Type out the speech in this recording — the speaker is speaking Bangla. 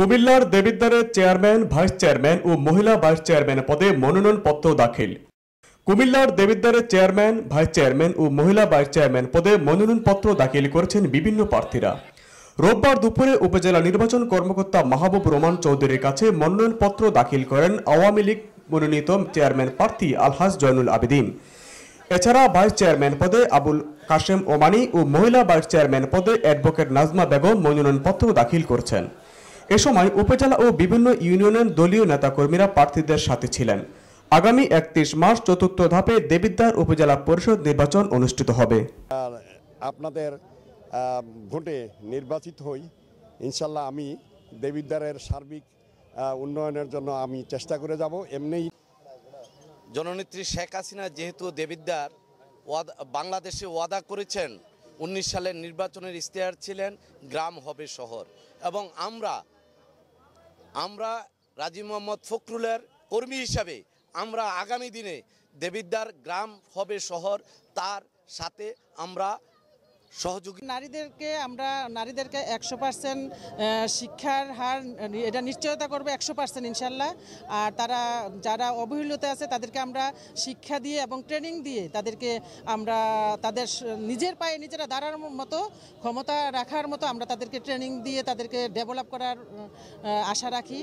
কুমিল্লার দেবিদ্বারের চেয়ারম্যান ভাইস চেয়ারম্যান ও মহিলা ভাইস চেয়ারম্যান পদে মনোনয়নপত্র দাখিল কুমিল্লার দেবিদ্বারের চেয়ারম্যান ভাইস চেয়ারম্যান ও মহিলা ভাইস চেয়ারম্যান পদে মনোনয়নপত্র দাখিল করেছেন বিভিন্ন প্রার্থীরা রোববার দুপুরে উপজেলা নির্বাচন কর্মকর্তা মাহবুব রোমান চৌধুরীর কাছে মনোনয়নপত্র দাখিল করেন আওয়ামী লীগ মনোনীত চেয়ারম্যান প্রার্থী আলহাজ জয়নুল আবেদিন এছাড়া ভাইস চেয়ারম্যান পদে আবুল কাশেম ওমানি ও মহিলা ভাইস চেয়ারম্যান পদে অ্যাডভোকেট নাজমা বেগম মনোনয়নপত্র দাখিল করছেন এ সময় উপজেলা ও বিভিন্ন ইউনিয়নের দলীয় নেতাকর্মীরা প্রার্থীদের সাথে ছিলেন আগামী একত্রিশ মার্চ চতুর্থ ধাপে দেবিদ্বার উপজেলা পরিষদ নির্বাচন অনুষ্ঠিত হবে আপনাদের ভোটে নির্বাচিত হই ইনশাল্লাহ আমি দেবিদ্বারের সার্বিক উন্নয়নের জন্য আমি চেষ্টা করে যাব এমনি জননেত্রী শেখ হাসিনা যেহেতু দেবিদ্বার বাংলাদেশে ওয়াদা করেছেন উনিশ সালের নির্বাচনের ইশতেহার ছিলেন গ্রাম হবে শহর এবং আমরা আমরা রাজীব মোহাম্মদ ফখরুলের কর্মী হিসাবে আমরা আগামী দিনে দেবিদ্যার গ্রাম হবে শহর তার সাথে আমরা সহযোগী নারীদেরকে আমরা নারীদেরকে একশো পার্সেন্ট শিক্ষার হার এটা নিশ্চয়তা করবে একশো পার্সেন্ট ইনশাল্লাহ আর তারা যারা অবহেলিত আছে তাদেরকে আমরা শিক্ষা দিয়ে এবং ট্রেনিং দিয়ে তাদেরকে আমরা তাদের নিজের পায়ে নিজেরা দাঁড়ার মতো ক্ষমতা রাখার মতো আমরা তাদেরকে ট্রেনিং দিয়ে তাদেরকে ডেভেলপ করার আশা রাখি